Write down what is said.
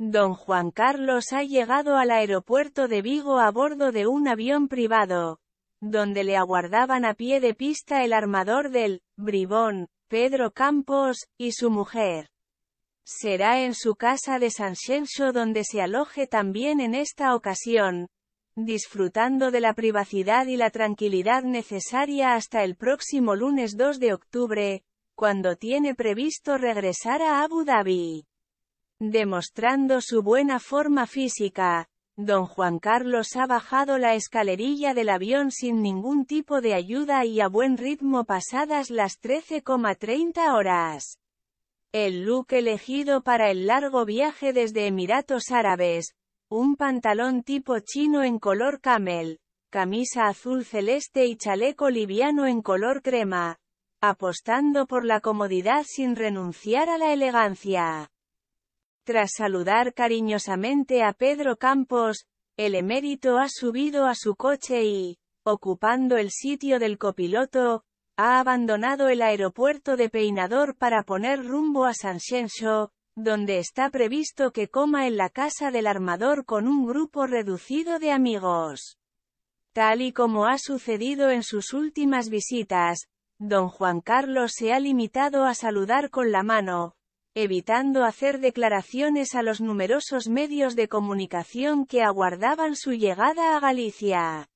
Don Juan Carlos ha llegado al aeropuerto de Vigo a bordo de un avión privado, donde le aguardaban a pie de pista el armador del Bribón, Pedro Campos, y su mujer. Será en su casa de San donde se aloje también en esta ocasión, disfrutando de la privacidad y la tranquilidad necesaria hasta el próximo lunes 2 de octubre, cuando tiene previsto regresar a Abu Dhabi. Demostrando su buena forma física, don Juan Carlos ha bajado la escalerilla del avión sin ningún tipo de ayuda y a buen ritmo pasadas las 13,30 horas. El look elegido para el largo viaje desde Emiratos Árabes, un pantalón tipo chino en color camel, camisa azul celeste y chaleco liviano en color crema, apostando por la comodidad sin renunciar a la elegancia. Tras saludar cariñosamente a Pedro Campos, el emérito ha subido a su coche y, ocupando el sitio del copiloto, ha abandonado el aeropuerto de Peinador para poner rumbo a San donde está previsto que coma en la casa del armador con un grupo reducido de amigos. Tal y como ha sucedido en sus últimas visitas, don Juan Carlos se ha limitado a saludar con la mano, evitando hacer declaraciones a los numerosos medios de comunicación que aguardaban su llegada a Galicia.